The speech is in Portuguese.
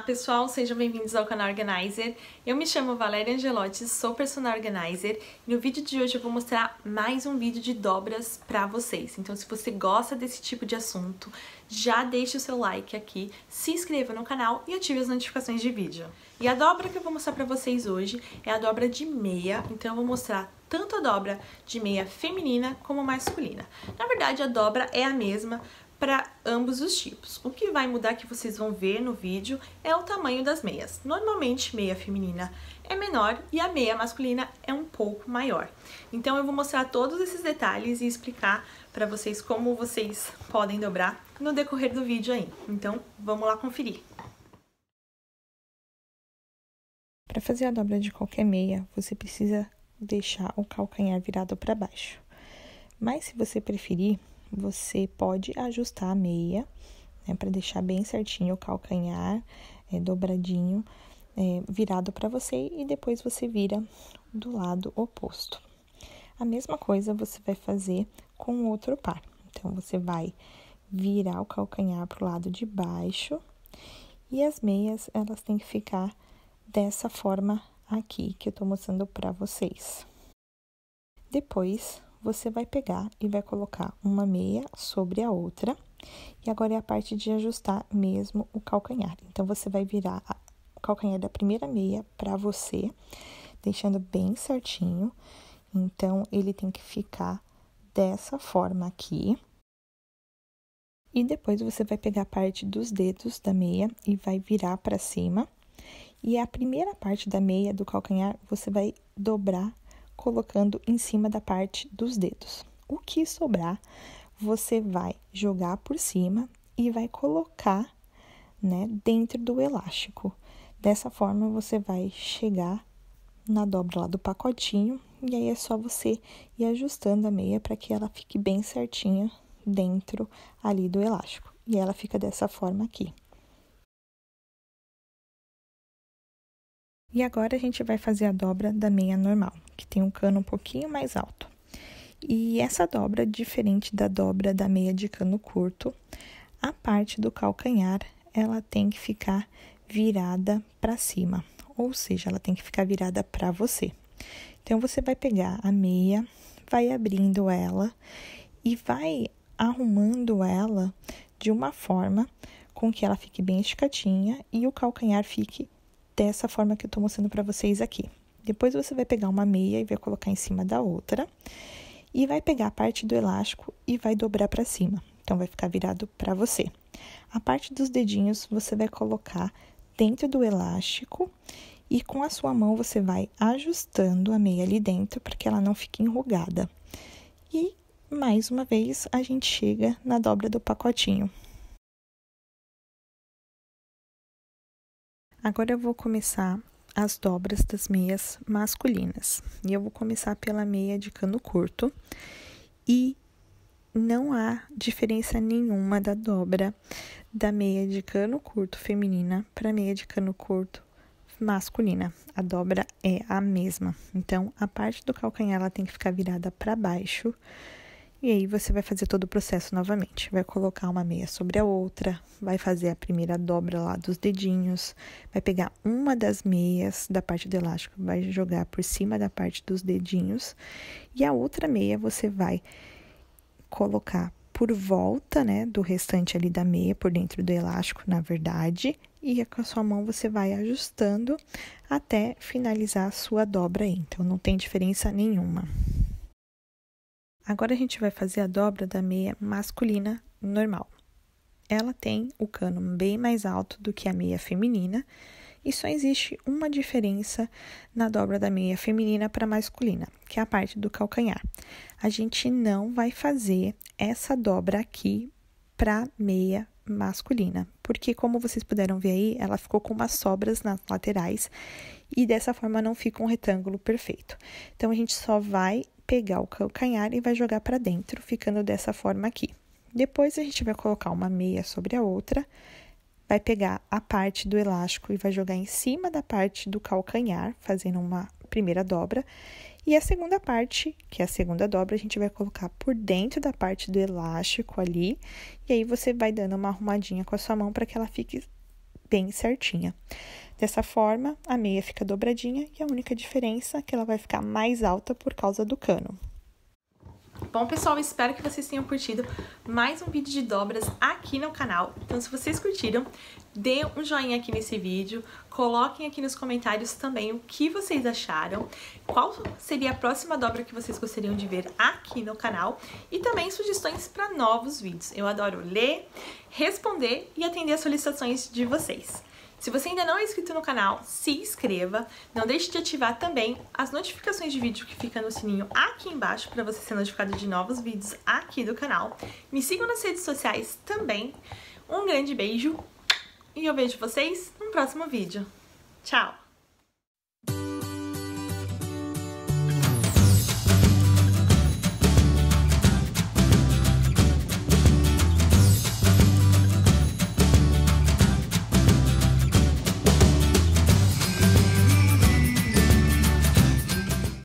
Olá pessoal, sejam bem-vindos ao canal Organizer. Eu me chamo Valéria Angelotti, sou personal organizer e no vídeo de hoje eu vou mostrar mais um vídeo de dobras para vocês. Então se você gosta desse tipo de assunto, já deixe o seu like aqui, se inscreva no canal e ative as notificações de vídeo. E a dobra que eu vou mostrar para vocês hoje é a dobra de meia, então eu vou mostrar tanto a dobra de meia feminina como masculina. Na verdade, a dobra é a mesma, para ambos os tipos. O que vai mudar que vocês vão ver no vídeo é o tamanho das meias. Normalmente meia feminina é menor e a meia masculina é um pouco maior. Então eu vou mostrar todos esses detalhes e explicar para vocês como vocês podem dobrar no decorrer do vídeo aí. Então vamos lá conferir. Para fazer a dobra de qualquer meia, você precisa deixar o calcanhar virado para baixo. Mas se você preferir, você pode ajustar a meia, né, para deixar bem certinho o calcanhar é, dobradinho, é, virado para você e depois você vira do lado oposto. A mesma coisa você vai fazer com o outro par. Então, você vai virar o calcanhar para o lado de baixo e as meias elas têm que ficar dessa forma aqui que eu estou mostrando para vocês. Depois, você vai pegar e vai colocar uma meia sobre a outra. E agora é a parte de ajustar mesmo o calcanhar. Então, você vai virar o calcanhar da primeira meia para você, deixando bem certinho. Então, ele tem que ficar dessa forma aqui. E depois você vai pegar a parte dos dedos da meia e vai virar para cima. E a primeira parte da meia do calcanhar você vai dobrar colocando em cima da parte dos dedos. O que sobrar, você vai jogar por cima e vai colocar, né, dentro do elástico. Dessa forma, você vai chegar na dobra lá do pacotinho e aí é só você ir ajustando a meia para que ela fique bem certinha dentro ali do elástico. E ela fica dessa forma aqui. E agora a gente vai fazer a dobra da meia normal, que tem um cano um pouquinho mais alto. E essa dobra, diferente da dobra da meia de cano curto, a parte do calcanhar ela tem que ficar virada para cima, ou seja, ela tem que ficar virada para você. Então você vai pegar a meia, vai abrindo ela e vai arrumando ela de uma forma com que ela fique bem esticadinha e o calcanhar fique dessa forma que eu estou mostrando para vocês aqui. Depois você vai pegar uma meia e vai colocar em cima da outra e vai pegar a parte do elástico e vai dobrar para cima. Então vai ficar virado para você. A parte dos dedinhos você vai colocar dentro do elástico e com a sua mão você vai ajustando a meia ali dentro para que ela não fique enrugada. E mais uma vez a gente chega na dobra do pacotinho. Agora eu vou começar as dobras das meias masculinas. E eu vou começar pela meia de cano curto. E não há diferença nenhuma da dobra da meia de cano curto feminina para meia de cano curto masculina. A dobra é a mesma. Então, a parte do calcanhar ela tem que ficar virada para baixo e aí você vai fazer todo o processo novamente. Vai colocar uma meia sobre a outra, vai fazer a primeira dobra lá dos dedinhos, vai pegar uma das meias da parte do elástico, vai jogar por cima da parte dos dedinhos, e a outra meia você vai colocar por volta, né, do restante ali da meia, por dentro do elástico, na verdade, e é com a sua mão você vai ajustando até finalizar a sua dobra aí. Então não tem diferença nenhuma. Agora a gente vai fazer a dobra da meia masculina normal. Ela tem o cano bem mais alto do que a meia feminina e só existe uma diferença na dobra da meia feminina para masculina, que é a parte do calcanhar. A gente não vai fazer essa dobra aqui para meia masculina, porque como vocês puderam ver aí, ela ficou com umas sobras nas laterais e dessa forma não fica um retângulo perfeito. Então a gente só vai pegar o calcanhar e vai jogar para dentro, ficando dessa forma aqui. Depois a gente vai colocar uma meia sobre a outra, vai pegar a parte do elástico e vai jogar em cima da parte do calcanhar, fazendo uma primeira dobra. E a segunda parte, que é a segunda dobra, a gente vai colocar por dentro da parte do elástico ali. E aí você vai dando uma arrumadinha com a sua mão para que ela fique bem certinha. Dessa forma, a meia fica dobradinha e a única diferença é que ela vai ficar mais alta por causa do cano. Bom, pessoal, espero que vocês tenham curtido mais um vídeo de dobras aqui no canal. Então, se vocês curtiram, dê um joinha aqui nesse vídeo, coloquem aqui nos comentários também o que vocês acharam, qual seria a próxima dobra que vocês gostariam de ver aqui no canal e também sugestões para novos vídeos. Eu adoro ler, responder e atender as solicitações de vocês. Se você ainda não é inscrito no canal, se inscreva. Não deixe de ativar também as notificações de vídeo que fica no sininho aqui embaixo para você ser notificado de novos vídeos aqui do canal. Me sigam nas redes sociais também. Um grande beijo e eu vejo vocês no próximo vídeo. Tchau!